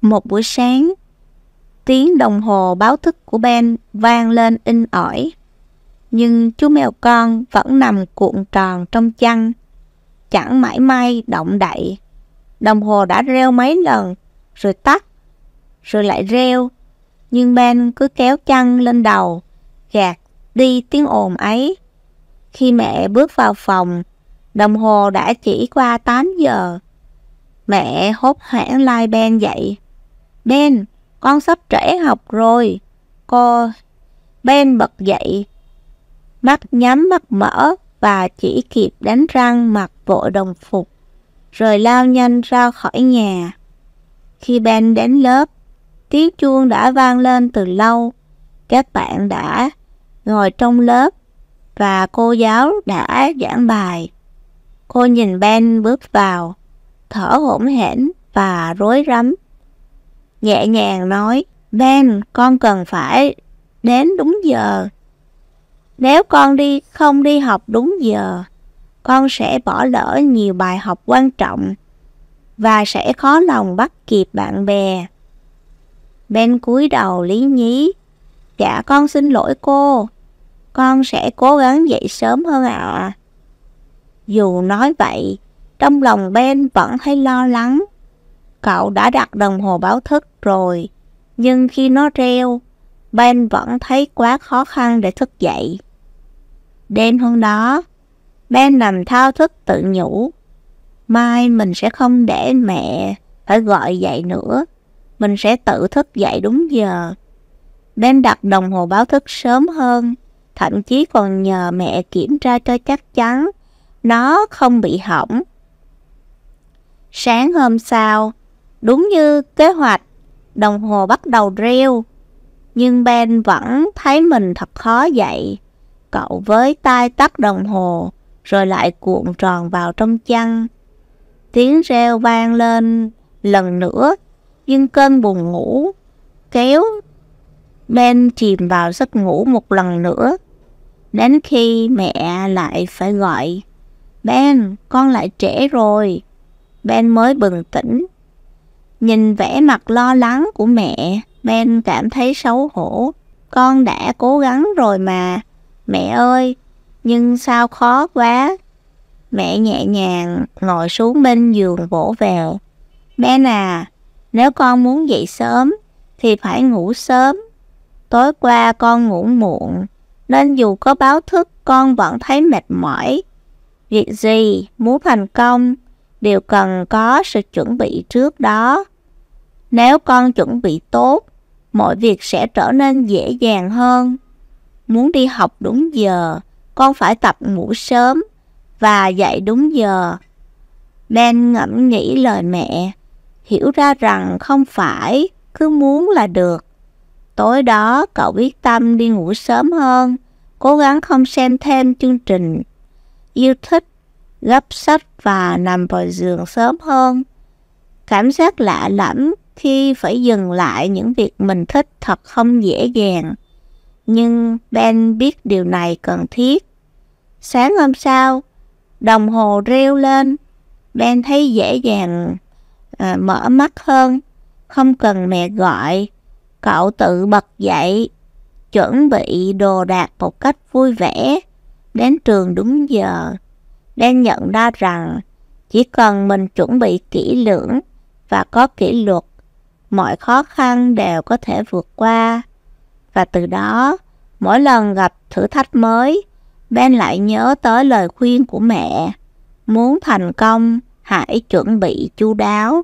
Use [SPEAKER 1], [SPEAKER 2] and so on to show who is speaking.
[SPEAKER 1] Một buổi sáng, tiếng đồng hồ báo thức của Ben vang lên in ỏi. Nhưng chú mèo con vẫn nằm cuộn tròn trong chăn, chẳng mãi may động đậy. Đồng hồ đã reo mấy lần, rồi tắt, rồi lại reo. Nhưng Ben cứ kéo chăn lên đầu, gạt đi tiếng ồn ấy. Khi mẹ bước vào phòng, đồng hồ đã chỉ qua 8 giờ. Mẹ hốt hoảng lai Ben dậy. Ben, con sắp trễ học rồi. Cô... Ben bật dậy. Mắt nhắm mắt mở và chỉ kịp đánh răng mặc bộ đồng phục. Rồi lao nhanh ra khỏi nhà. Khi Ben đến lớp, tiếng chuông đã vang lên từ lâu. Các bạn đã ngồi trong lớp và cô giáo đã giảng bài. Cô nhìn Ben bước vào, thở hổn hển và rối rắm nhẹ nhàng nói, Ben, con cần phải đến đúng giờ. Nếu con đi không đi học đúng giờ, con sẽ bỏ lỡ nhiều bài học quan trọng và sẽ khó lòng bắt kịp bạn bè. Ben cúi đầu lý nhí, dạ con xin lỗi cô, con sẽ cố gắng dậy sớm hơn ạ. À. Dù nói vậy, trong lòng Ben vẫn thấy lo lắng Cậu đã đặt đồng hồ báo thức rồi, nhưng khi nó reo, Ben vẫn thấy quá khó khăn để thức dậy. Đêm hôm đó, Ben nằm thao thức tự nhủ. Mai mình sẽ không để mẹ phải gọi dậy nữa. Mình sẽ tự thức dậy đúng giờ. Ben đặt đồng hồ báo thức sớm hơn, thậm chí còn nhờ mẹ kiểm tra cho chắc chắn nó không bị hỏng. Sáng hôm sau, Đúng như kế hoạch, đồng hồ bắt đầu reo. Nhưng Ben vẫn thấy mình thật khó dậy. Cậu với tay tắt đồng hồ, rồi lại cuộn tròn vào trong chăn. Tiếng reo vang lên lần nữa, nhưng cơn buồn ngủ kéo Ben chìm vào giấc ngủ một lần nữa. Đến khi mẹ lại phải gọi, Ben, con lại trễ rồi. Ben mới bừng tỉnh Nhìn vẻ mặt lo lắng của mẹ, Ben cảm thấy xấu hổ. Con đã cố gắng rồi mà. Mẹ ơi, nhưng sao khó quá. Mẹ nhẹ nhàng ngồi xuống bên giường vỗ vào. Ben à, nếu con muốn dậy sớm thì phải ngủ sớm. Tối qua con ngủ muộn, nên dù có báo thức con vẫn thấy mệt mỏi. Việc gì muốn thành công đều cần có sự chuẩn bị trước đó. Nếu con chuẩn bị tốt, mọi việc sẽ trở nên dễ dàng hơn. Muốn đi học đúng giờ, con phải tập ngủ sớm và dậy đúng giờ. Ben ngẫm nghĩ lời mẹ, hiểu ra rằng không phải cứ muốn là được. Tối đó cậu quyết tâm đi ngủ sớm hơn, cố gắng không xem thêm chương trình. Yêu thích gấp sách và nằm vào giường sớm hơn. Cảm giác lạ lẫm khi phải dừng lại những việc mình thích thật không dễ dàng. Nhưng Ben biết điều này cần thiết. Sáng hôm sau, đồng hồ reo lên. Ben thấy dễ dàng à, mở mắt hơn, không cần mẹ gọi. Cậu tự bật dậy, chuẩn bị đồ đạc một cách vui vẻ, đến trường đúng giờ nên nhận ra rằng chỉ cần mình chuẩn bị kỹ lưỡng và có kỷ luật, mọi khó khăn đều có thể vượt qua. Và từ đó, mỗi lần gặp thử thách mới, Ben lại nhớ tới lời khuyên của mẹ. Muốn thành công, hãy chuẩn bị chu đáo